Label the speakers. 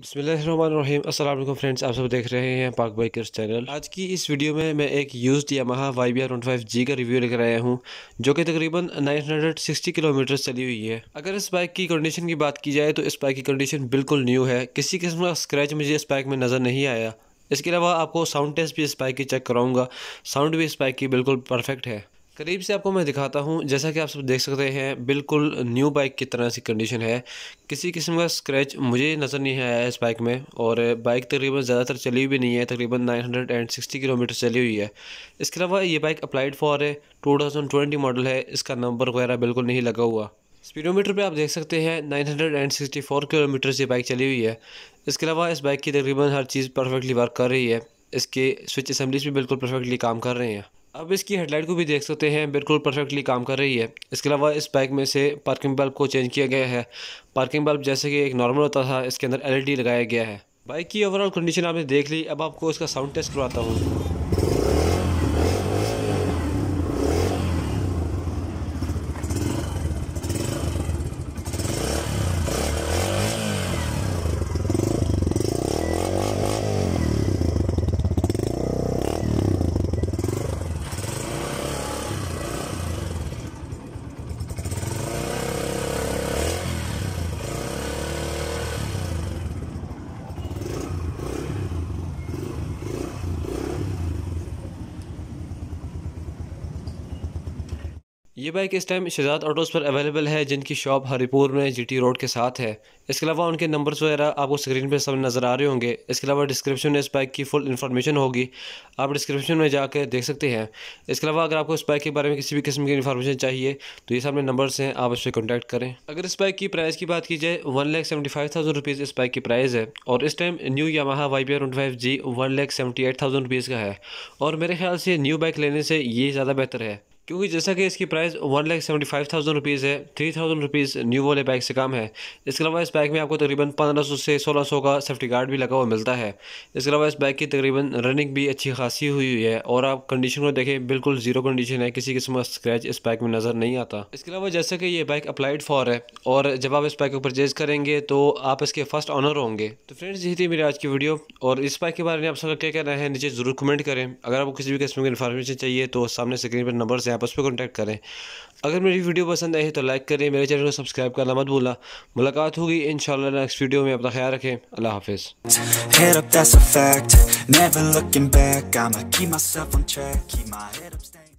Speaker 1: बसमीम असल फ्रेंड्स आप सब देख रहे हैं पाक बाइकर्स चैनल आज की इस वीडियो में मैं एक used Yamaha Y B R one five G का रिव्यू लेकर आया हूं जो कि तकरीबन 960 किलोमीटर चली हुई है अगर इस बाइक की कंडीशन की बात की जाए तो इस बाइक की कंडीशन बिल्कुल न्यू है किसी किस्म का स्क्रैच मुझे इस बाइक में नज़र नहीं आया इसके अलावा आपको साउंड टेस्ट भी इस बाइक की चेक कराऊँगा साउंड भी इस बाइक की बिल्कुल परफेक्ट है करीब से आपको मैं दिखाता हूँ जैसा कि आप सब देख सकते हैं बिल्कुल न्यू बाइक की तरह सी कंडीशन है किसी किस्म का स्क्रैच मुझे नज़र नहीं आया इस बाइक में और बाइक तकरीबन ज़्यादातर चली भी नहीं है तकरीबन 960 किलोमीटर चली हुई है इसके अलावा ये बाइक अप्लाइड फॉर है ट्वेंटी मॉडल है इसका नंबर वगैरह बिल्कुल नहीं लगा हुआ स्पीडोमीटर पे आप देख सकते हैं 964 किलोमीटर से बाइक चली हुई है इसके अलावा इस बाइक की तकरीबन हर चीज़ परफेक्टली वर्क कर रही है इसके स्विच असम्बलीस भी बिल्कुल परफेक्टली काम कर रहे हैं अब इसकी हेडलाइट को भी देख सकते हैं बिल्कुल परफेक्टली काम कर रही है इसके अलावा इस बाइक में से पार्किंग बल्ब को चेंज किया गया है पार्किंग बल्ब जैसे कि एक नॉर्मल होता था इसके अंदर एलईडी e लगाया गया है बाइक की ओवरऑल कंडीशन आपने देख ली अब आपको इसका साउंड टेस्ट करवाता हूँ ये बाइक इस टाइम शहजाद ऑटोज़ पर अवेलेबल है जिनकी शॉप हरिपुर में जीटी रोड के साथ है इसके अलावा उनके नंबर्स वगैरह आपको स्क्रीन पर सब नज़र आ रहे होंगे इसके अलावा डिस्क्रिप्शन में इस बाइक की फुल इन्फॉर्मेशन होगी आप डिस्क्रिप्शन में जाकर देख सकते हैं इसके अलावा अगर आपको इस बाइक के बारे में किसी भी किस्म की इन्फॉर्मेशन चाहिए तो ये सामने नंबर्स हैं आप इस पर कॉन्टैक्ट करें अगर इस बाइक की प्राइस की बात की जाए one lakh seventy five thousand rupees इस बाइक की प्राइस है और इस time new Yamaha Y P R twenty five G one lakh seventy eight thousand rupees का है और मेरे ख्याल से न्यू बाइक लेने से ये ज़्यादा बेहतर है क्योंकि जैसा कि इसकी price one lakh seventy five thousand rupees है थ्री थाउजेंड रुपीज़ न्यू वाले बैग से कम है इसके अलावा इस बैग में आपको तकरीबन पंद्रह सौ से सोलह सौ का सेफ्टी गार्ड भी लगा हुआ मिलता है इसके अलावा इस बैग की तकरीबन रनिंग भी अच्छी खासी हुई हुई है और आप कंडीशन को देखें बिल्कुल जीरो कंडीशन है किसी किस्म का स्क्रैच इस बैग में नज़र नहीं आता इसके अलावा जैसा कि ये बैग अप्लाइड फॉर है और जब आप इस बैग को परचेज़ करेंगे तो आप इसके फर्स्ट ऑनर होंगे तो फ्रेंड्स यही थी मेरी आज की वीडियो और इस बैग के बारे में आप सबका क्या कहना है नीचे ज़रूर कमेंट करें अगर आपको किसी भी किस्म की इन्फॉर्मेशन चाहिए तो सामने स्क्रीन पर नंबर हैं आप उस पर कॉन्टैक्ट करें अगर मेरी वीडियो पसंद आई है तो लाइक करें मेरे चैनल को सब्सक्राइब करना मत भूलना मुलाकात होगी इन नेक्स्ट वीडियो में अपना ख्याल रखें अल्लाह हाफिज़